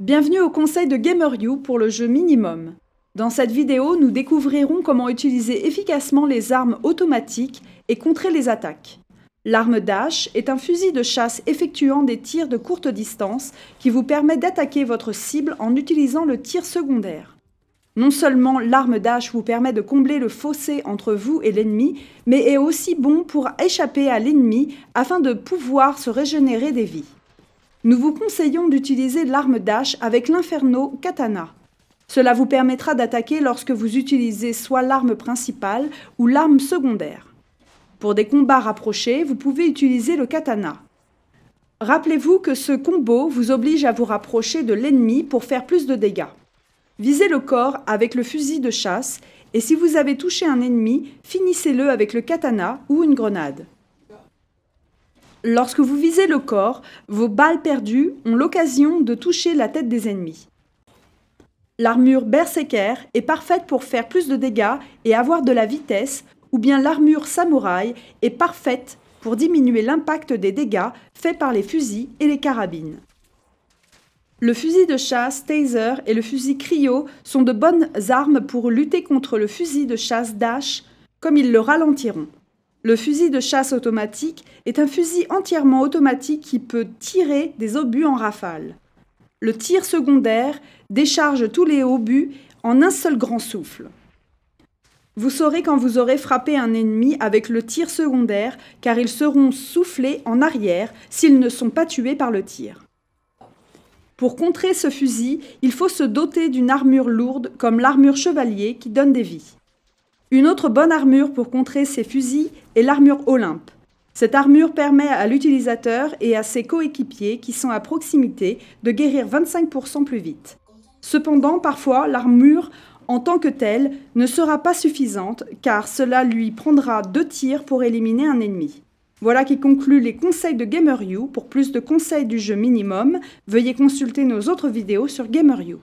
Bienvenue au conseil de GamerU pour le jeu Minimum. Dans cette vidéo, nous découvrirons comment utiliser efficacement les armes automatiques et contrer les attaques. L'arme Dash est un fusil de chasse effectuant des tirs de courte distance qui vous permet d'attaquer votre cible en utilisant le tir secondaire. Non seulement l'arme Dash vous permet de combler le fossé entre vous et l'ennemi, mais est aussi bon pour échapper à l'ennemi afin de pouvoir se régénérer des vies nous vous conseillons d'utiliser l'arme Dash avec l'Inferno Katana. Cela vous permettra d'attaquer lorsque vous utilisez soit l'arme principale ou l'arme secondaire. Pour des combats rapprochés, vous pouvez utiliser le katana. Rappelez-vous que ce combo vous oblige à vous rapprocher de l'ennemi pour faire plus de dégâts. Visez le corps avec le fusil de chasse et si vous avez touché un ennemi, finissez-le avec le katana ou une grenade. Lorsque vous visez le corps, vos balles perdues ont l'occasion de toucher la tête des ennemis. L'armure berserker est parfaite pour faire plus de dégâts et avoir de la vitesse, ou bien l'armure samouraï est parfaite pour diminuer l'impact des dégâts faits par les fusils et les carabines. Le fusil de chasse Taser et le fusil Cryo sont de bonnes armes pour lutter contre le fusil de chasse Dash, comme ils le ralentiront. Le fusil de chasse automatique est un fusil entièrement automatique qui peut tirer des obus en rafale. Le tir secondaire décharge tous les obus en un seul grand souffle. Vous saurez quand vous aurez frappé un ennemi avec le tir secondaire car ils seront soufflés en arrière s'ils ne sont pas tués par le tir. Pour contrer ce fusil, il faut se doter d'une armure lourde comme l'armure chevalier qui donne des vies. Une autre bonne armure pour contrer ces fusils est l'armure Olympe. Cette armure permet à l'utilisateur et à ses coéquipiers qui sont à proximité de guérir 25% plus vite. Cependant, parfois, l'armure en tant que telle ne sera pas suffisante car cela lui prendra deux tirs pour éliminer un ennemi. Voilà qui conclut les conseils de GamerU. Pour plus de conseils du jeu minimum, veuillez consulter nos autres vidéos sur GamerU.